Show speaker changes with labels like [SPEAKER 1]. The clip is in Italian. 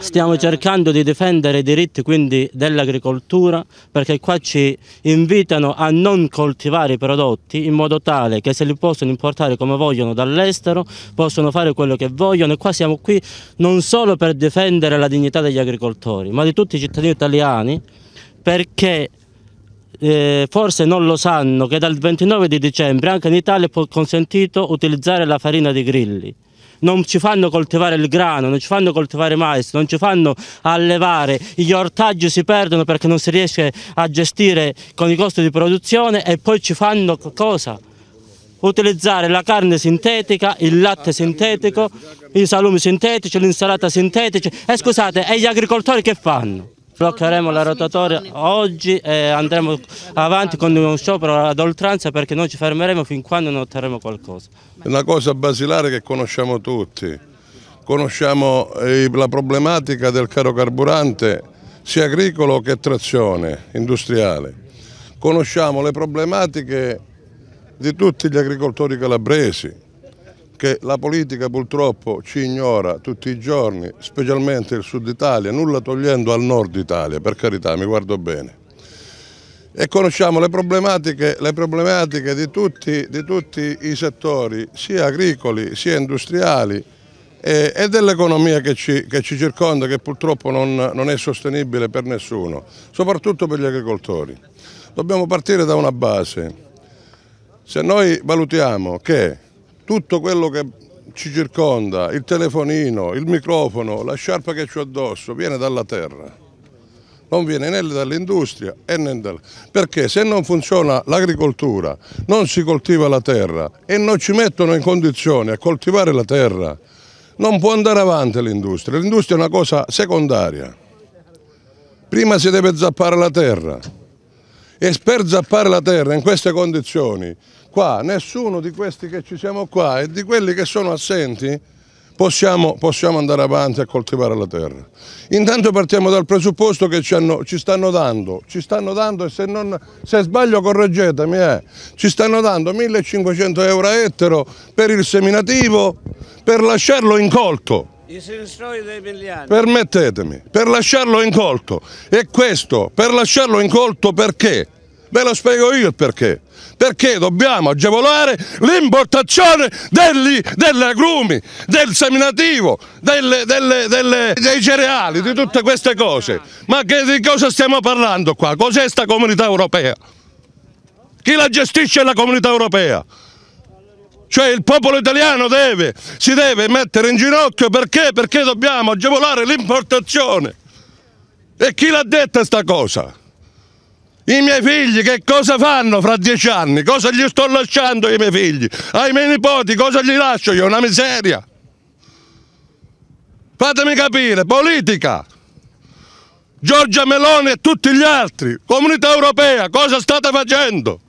[SPEAKER 1] stiamo cercando di difendere i diritti dell'agricoltura perché qua ci invitano a non coltivare i prodotti in modo tale che se li possono importare come vogliono dall'estero possono fare quello che vogliono e qua siamo qui non solo per difendere la dignità degli agricoltori ma di tutti i cittadini italiani perché eh, forse non lo sanno che dal 29 di dicembre anche in Italia è consentito utilizzare la farina di grilli non ci fanno coltivare il grano, non ci fanno coltivare mais, non ci fanno allevare, gli ortaggi si perdono perché non si riesce a gestire con i costi di produzione e poi ci fanno cosa? utilizzare la carne sintetica, il latte sintetico, i salumi sintetici, l'insalata sintetica. E scusate, e gli agricoltori che fanno? Bloccheremo la rotatoria oggi e eh, andremo avanti con uno sciopero ad oltranza perché non ci fermeremo fin quando non otterremo qualcosa.
[SPEAKER 2] È una cosa basilare che conosciamo tutti, conosciamo eh, la problematica del caro carburante sia agricolo che trazione industriale, conosciamo le problematiche di tutti gli agricoltori calabresi, che la politica purtroppo ci ignora tutti i giorni, specialmente il sud Italia, nulla togliendo al nord Italia, per carità, mi guardo bene. E conosciamo le problematiche, le problematiche di, tutti, di, tutti, i settori, sia agricoli sia industriali, e, e dell'economia che, che ci, circonda, che purtroppo non, non è sostenibile per nessuno, soprattutto per gli agricoltori. Dobbiamo partire da una base. Se noi valutiamo che tutto quello che ci circonda, il telefonino, il microfono, la sciarpa che ho addosso, viene dalla terra. Non viene né dall'industria né dal... Perché se non funziona l'agricoltura, non si coltiva la terra e non ci mettono in condizione a coltivare la terra, non può andare avanti l'industria. L'industria è una cosa secondaria. Prima si deve zappare la terra e per zappare la terra in queste condizioni, qua nessuno di questi che ci siamo qua e di quelli che sono assenti possiamo, possiamo andare avanti a coltivare la terra. Intanto partiamo dal presupposto che ci, hanno, ci stanno dando, ci stanno dando e se, non, se sbaglio correggetemi, eh, ci stanno dando 1500 euro a ettaro per il seminativo per lasciarlo incolto. I sensori dei miliardi. Permettetemi, per lasciarlo incolto. E questo, per lasciarlo incolto perché?
[SPEAKER 3] Ve lo spiego io il perché. Perché dobbiamo agevolare l'importazione degli, degli, agrumi, del seminativo, delle, delle, delle, dei cereali, di tutte queste cose. Ma che, di cosa stiamo parlando qua? Cos'è questa comunità europea? Chi la gestisce la comunità europea? Cioè il popolo italiano deve, si deve mettere in ginocchio perché? Perché dobbiamo agevolare l'importazione. E chi l'ha detta sta cosa? I miei figli che cosa fanno fra dieci anni? Cosa gli sto lasciando ai miei figli? Ai miei nipoti cosa gli lascio io? Una miseria. Fatemi capire, politica. Giorgia Meloni e tutti gli altri, comunità europea, cosa state facendo?